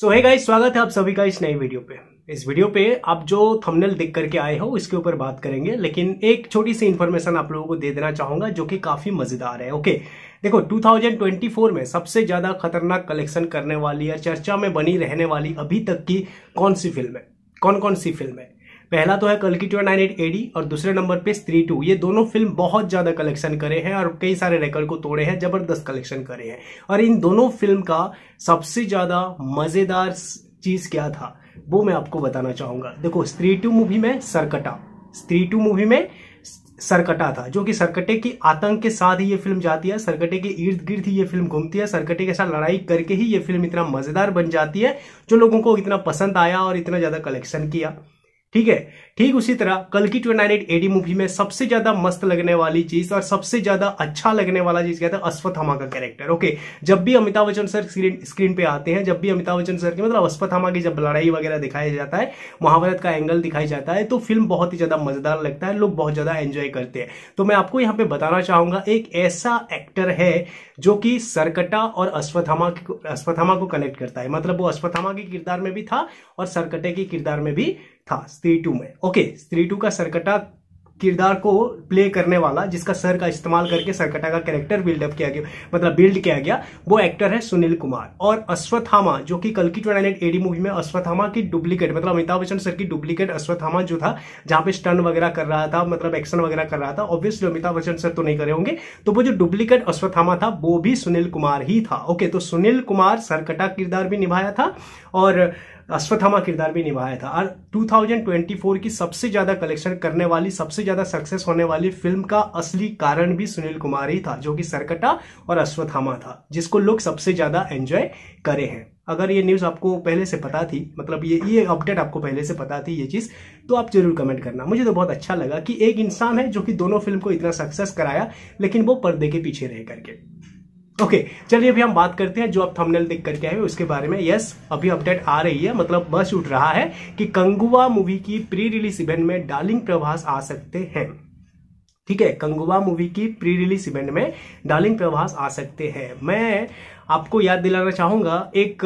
सो है गाइस स्वागत है आप सभी का इस नई वीडियो पे इस वीडियो पे आप जो थंबनेल देख करके आए हो इसके ऊपर बात करेंगे लेकिन एक छोटी सी इन्फॉर्मेशन आप लोगों को दे देना चाहूंगा जो कि काफी मजेदार है ओके देखो 2024 में सबसे ज्यादा खतरनाक कलेक्शन करने वाली या चर्चा में बनी रहने वाली अभी तक की कौन सी फिल्म है कौन कौन सी फिल्म है पहला तो है कलकीटो नाइन एट एडी और दूसरे नंबर पे स्त्री टू ये दोनों फिल्म बहुत ज़्यादा कलेक्शन करे हैं और कई सारे रिकॉर्ड को तोड़े हैं ज़बरदस्त कलेक्शन करे हैं और इन दोनों फिल्म का सबसे ज़्यादा मज़ेदार चीज़ क्या था वो मैं आपको बताना चाहूंगा देखो स्त्री टू मूवी में सरकटा स्त्री टू मूवी में सरकटा था जो कि सरकटे के आतंक के साथ ही ये फिल्म जाती है सरकटे के इर्द गिर्द ही ये फिल्म घूमती है सरकटे के साथ लड़ाई करके ही ये फिल्म इतना मज़ेदार बन जाती है जो लोगों को इतना पसंद आया और इतना ज़्यादा कलेक्शन किया ठीक है ठीक उसी तरह कल की twenty nine eight AD movie में सबसे ज्यादा मस्त लगने वाली चीज और सबसे ज्यादा अच्छा लगने वाला चीज क्या था हमा का कैरेक्टर ओके जब भी Amitabh Bachchan sir screen screen पे आते हैं जब भी अमिताभ बच्चन सर की मतलब अश्वत्थामा की जब लड़ाई वगैरह दिखाया जाता है महाभारत का एंगल दिखाया जाता है तो फिल्म बहुत ही ज्यादा मजेदार लगता है लोग बहुत ज्यादा एंजॉय करते हैं तो मैं आपको यहाँ पे बताना चाहूंगा एक ऐसा एक्टर है जो कि सरकटा और अश्वत्थामा अश्वत्थामा को कनेक्ट करता है मतलब वो अश्वत्थामा के किरदार में भी था और सरकटे के किरदार में भी था स्त्री टू में ओके स्त्री टू का सरकटा किरदार को प्ले करने वाला जिसका सर का इस्तेमाल करके सरकटा का कैरेक्टर बिल्डअप किया गया मतलब बिल्ड किया गया वो एक्टर है सुनील कुमार और अश्वत्थामा जो कि कल की ट्वेंटी नाइन एडी मूवी में अश्वत्थामा की डुप्लीकेट मतलब अमिताभ बच्चन सर की डुप्लीकेट अश्वत्थामा जो था जहां पे स्टन वगैरह कर रहा था मतलब एक्शन वगैरह कर रहा था ऑब्वियसली अमिताभ बच्चन सर तो नहीं करे होंगे तो वो जो डुप्लीकेट अश्वत्थामा था वो भी सुनील कुमार ही था ओके तो सुनील कुमार सरकटा किरदार भी निभाया था और अश्वथामा किरदार भी निभाया था और 2024 की सबसे ज़्यादा कलेक्शन करने वाली सबसे ज़्यादा सक्सेस होने वाली फिल्म का असली कारण भी सुनील कुमार ही था जो कि सरकटा और अश्वथामा था जिसको लोग सबसे ज़्यादा एंजॉय करे हैं अगर ये न्यूज़ आपको पहले से पता थी मतलब ये ये अपडेट आपको पहले से पता थी ये चीज़ तो आप जरूर कमेंट करना मुझे तो बहुत अच्छा लगा कि एक इंसान है जो कि दोनों फिल्म को इतना सक्सेस कराया लेकिन वो पर्दे के पीछे रह करके ओके okay, चलिए अभी हम बात करते हैं जो आप थंबनेल देख करके आए उसके बारे में यस अभी अपडेट आ रही है मतलब बस उठ रहा है कि कंगुआ मूवी की प्री रिलीज इवेंट में डार्लिंग प्रभास आ सकते हैं ठीक है कंगुआ मूवी की प्री रिलीज इवेंट में डार्लिंग प्रभास आ सकते हैं मैं आपको याद दिलाना चाहूँगा एक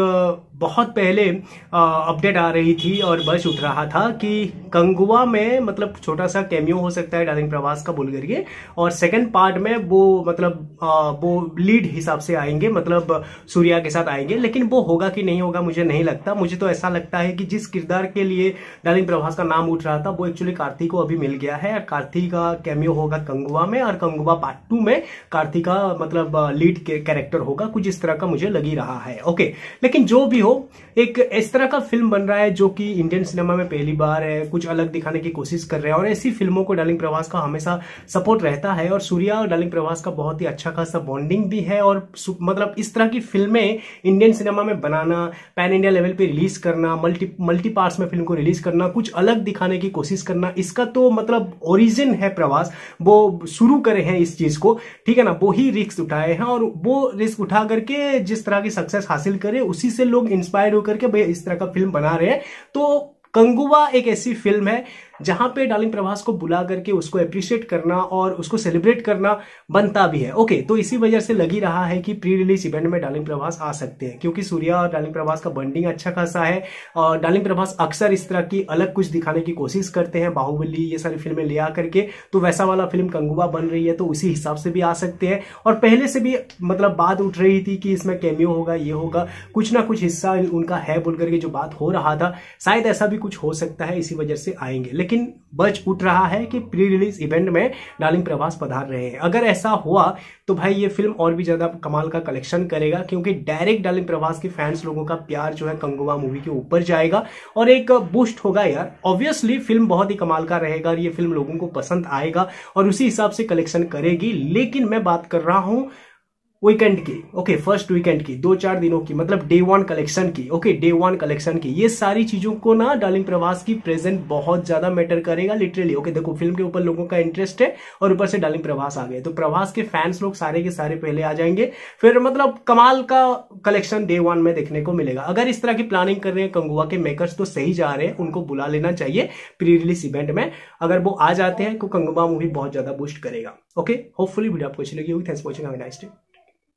बहुत पहले अपडेट आ रही थी और बस उठ रहा था कि कंगुआ में मतलब छोटा सा कैमियो हो सकता है डार्लिंग प्रवास का बोल करिए और सेकंड पार्ट में वो मतलब आ, वो लीड हिसाब से आएंगे मतलब सूर्या के साथ आएंगे लेकिन वो होगा कि नहीं होगा मुझे नहीं लगता मुझे तो ऐसा लगता है कि जिस किरदार के लिए डार्लिंग प्रभास का नाम उठ रहा था वो एक्चुअली कार्तिक को अभी मिल गया है और कार्तिक का कैमियो होगा कंगुआ में और कंगुआ पार्ट टू में कार्तिक का मतलब लीड कैरेक्टर होगा कुछ इस तरह तरह का मुझे लगी रहा है ओके लेकिन जो भी हो एक इस तरह का फिल्म बन रहा है जो कि इंडियन सिनेमा में पहली बार है कुछ अलग दिखाने की कोशिश कर रहे हैं और ऐसी फिल्मों को डालिंग प्रवास का हमेशा सपोर्ट रहता है और सूर्या और डालिंग प्रवास का बहुत ही अच्छा खासा बॉन्डिंग भी है और मतलब इस तरह की फिल्में इंडियन सिनेमा में बनाना पैन इंडिया लेवल पर रिलीज करना मल्टी मल्टी पार्ट्स में फिल्म को रिलीज करना कुछ अलग दिखाने की कोशिश करना इसका तो मतलब ओरिजिन है प्रवास वो शुरू करे हैं इस चीज को ठीक है ना वो ही रिस्क उठाए हैं और वो रिस्क उठा करके के जिस तरह की सक्सेस हासिल करे उसी से लोग इंस्पायर होकर के भाई इस तरह का फिल्म बना रहे हैं तो कंगुवा एक ऐसी फिल्म है जहां पे डार्लिंग प्रभास को बुला करके उसको अप्रिशिएट करना और उसको सेलिब्रेट करना बनता भी है ओके तो इसी वजह से लगी रहा है कि प्री रिलीज इवेंट में डार्लिंग प्रभास आ सकते हैं क्योंकि सूर्या और डार्लिंग प्रभास का बॉन्डिंग अच्छा खासा है और डार्लिंग प्रभास अक्सर इस तरह की अलग कुछ दिखाने की कोशिश करते हैं बाहुबली ये सारी फिल्में ले आकर करके तो वैसा वाला फिल्म कंगुआ बन रही है तो उसी हिसाब से भी आ सकते हैं और पहले से भी मतलब बात उठ रही थी कि इसमें कैम्यू होगा ये होगा कुछ ना कुछ हिस्सा उनका है बोलकर करके जो बात हो रहा था शायद ऐसा भी कुछ हो सकता है इसी वजह से आएंगे लेकिन बज उठ रहा है कि प्री रिलीज इवेंट में डार्लिंग प्रभास पधार रहे हैं अगर ऐसा हुआ तो भाई ये फिल्म और भी ज़्यादा कमाल का कलेक्शन करेगा क्योंकि डायरेक्ट डार्लिंग प्रभास के फैंस लोगों का प्यार जो है कंगोवा मूवी के ऊपर जाएगा और एक बूस्ट होगा यार ऑब्वियसली फिल्म बहुत ही कमाल का रहेगा और ये फिल्म लोगों को पसंद आएगा और उसी हिसाब से कलेक्शन करेगी लेकिन मैं बात कर रहा हूँ वीकेंड की ओके फर्स्ट वीकेंड की दो चार दिनों की मतलब डे वन कलेक्शन की ओके डे वन कलेक्शन की ये सारी चीजों को ना डार्लिंग प्रवास की प्रेजेंट बहुत ज्यादा मैटर करेगा लिटरली ओके देखो फिल्म के ऊपर लोगों का इंटरेस्ट है और ऊपर से डार्लिंग प्रवास आ गए तो प्रवास के फैंस लोग सारे के सारे पहले आ जाएंगे फिर मतलब कमाल का कलेक्शन डे वन में देखने को मिलेगा अगर इस तरह की प्लानिंग कर रहे हैं कंगुआ के मेकर्स तो सही जा रहे हैं उनको बुला लेना चाहिए प्री रिलीज इवेंट में अगर वो आ जाते हैं तो कंगुआ मूवी बहुत ज्यादा बूस्ट करेगा ओके होपफुली वीडियो आपको अच्छी लगी होगी थैंक्स वॉचिंग डे